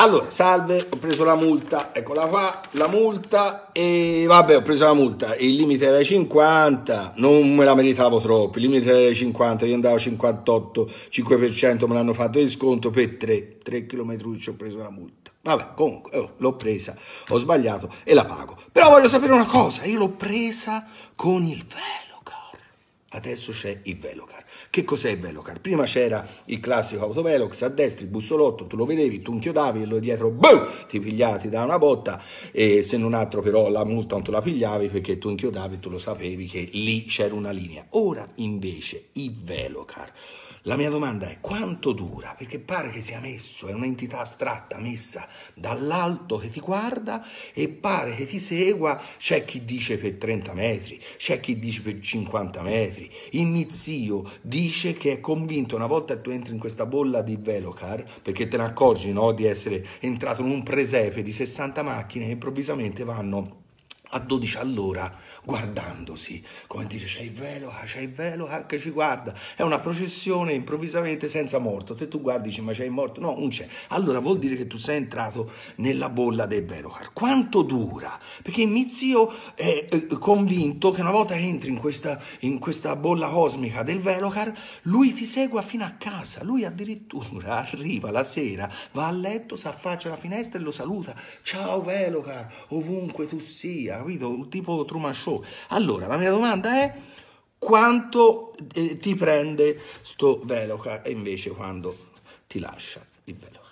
Allora, salve, ho preso la multa, eccola qua, la multa e vabbè ho preso la multa, il limite era 50, non me la meritavo troppo, il limite era 50, io andavo a 58, 5% me l'hanno fatto di sconto per 3, 3 km ho preso la multa. Vabbè, comunque oh, l'ho presa, ho sbagliato e la pago. Però voglio sapere una cosa, io l'ho presa con il velo adesso c'è il Velocar. Che cos'è il Velocar? Prima c'era il classico autovelox a destra, il bussolotto, tu lo vedevi, tu inchiodavi e lo dietro boh, ti pigliati da una botta e se non altro però la multa non te la pigliavi perché tu inchiodavi e tu lo sapevi che lì c'era una linea. Ora invece il Velocar la mia domanda è quanto dura? Perché pare che sia messo, è un'entità astratta messa dall'alto che ti guarda e pare che ti segua, c'è chi dice per 30 metri, c'è chi dice per 50 metri. Il mizio dice che è convinto una volta che tu entri in questa bolla di velocar, perché te ne accorgi no, di essere entrato in un presepe di 60 macchine che improvvisamente vanno a 12 all'ora guardandosi, come dire c'è il velo, ah, c'è il velo, anche ah, ci guarda, è una processione improvvisamente senza morto, se tu guardi dici ma c'è il morto, no non c'è, allora vuol dire che tu sei entrato nella bolla del velo, quanto dura? Perché mi zio è eh, convinto che una volta entri in questa, in questa bolla cosmica del Velocar, lui ti segua fino a casa, lui addirittura arriva la sera, va a letto, si affaccia alla finestra e lo saluta, ciao Velocar, ovunque tu sia, capito? Tipo Truman Show. Allora, la mia domanda è quanto eh, ti prende sto veloca e invece quando ti lascia il veloca.